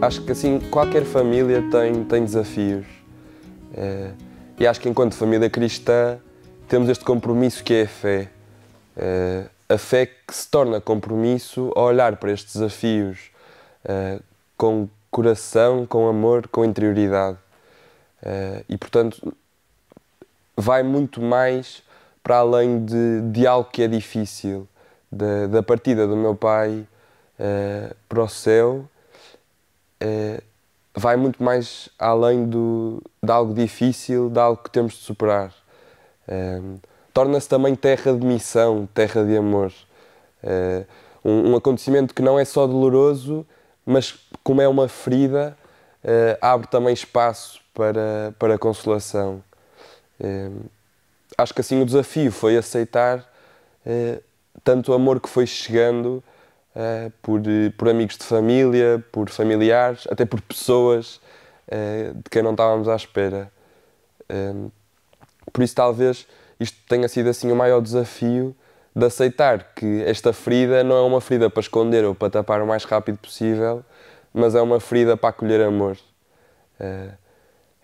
Acho que assim qualquer família tem, tem desafios. É, e acho que enquanto família cristã temos este compromisso que é a fé. É, a fé que se torna compromisso ao olhar para estes desafios é, com coração, com amor, com interioridade. É, e portanto vai muito mais para além de, de algo que é difícil, da, da partida do meu pai é, para o céu é, vai muito mais além do, de algo difícil, de algo que temos de superar. É, Torna-se também terra de missão, terra de amor. É, um, um, acontecimento que não é só doloroso, mas como é uma ferida, abre também espaço para, para consolação. acho que assim o desafio foi aceitar tanto o amor que foi chegando eh, por, eh, por amigos de família, por familiares, até por pessoas uh, de quem não estávamos à espera. Um, ehm, por isso, talvez isto tenha sido assim o maior desafio de aceitar que esta ferida não é uma ferida para esconder ou para tapar o mais rápido possível, mas é uma ferida para acolher amor. Uh,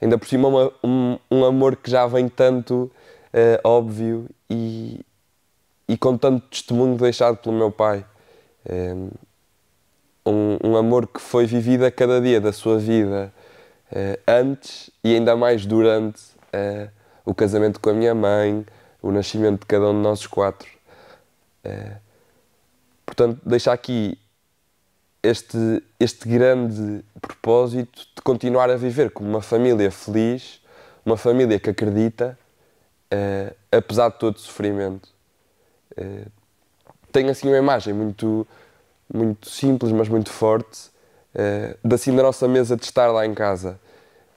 ainda por cima, uma, um, um, amor que já vem tanto uh, óbvio e, e com tanto testemunho deixado pelo meu pai. Ehm, um, um amor que foi vivido a cada dia da sua vida, eh, antes e ainda mais durante eh, o casamento com a minha mãe, o nascimento de cada um de nós quatro. Eh, portanto, deixar aqui este, este grande propósito de continuar a viver como uma família feliz, uma família que acredita, uh, apesar de todo o sofrimento. Uh, tenho assim uma imagem muito, muito simples, mas muito forte, eh, da, assim, da nossa mesa de estar lá em casa.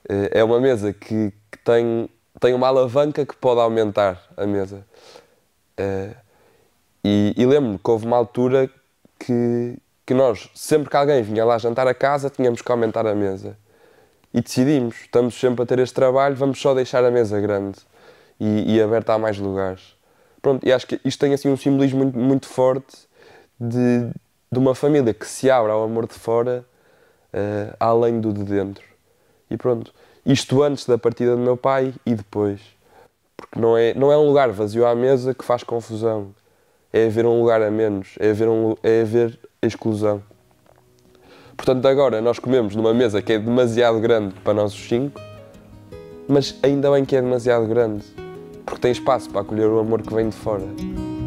Eh, é uma mesa que, que, tem, tem uma alavanca que pode aumentar a mesa. Eh, e, e lembro-me que houve uma altura que, que nós, sempre que alguém vinha lá jantar a casa, tínhamos que aumentar a mesa. E decidimos, estamos sempre a ter este trabalho, vamos só deixar a mesa grande e, e aberta a mais lugares. Pronto, e acho que isto tem assim um simbolismo muito, muito forte de, de uma família que se abre ao amor de fora uh, além do de dentro. E pronto, isto antes da partida do meu pai e depois. Porque não é, não é um lugar vazio à mesa que faz confusão. É haver um lugar a menos, é haver, um, é haver exclusão. Portanto, agora nós comemos numa mesa que é demasiado grande para nós os cinco, mas ainda bem que é demasiado grande porque tem espaço para acolher o amor que vem de fora.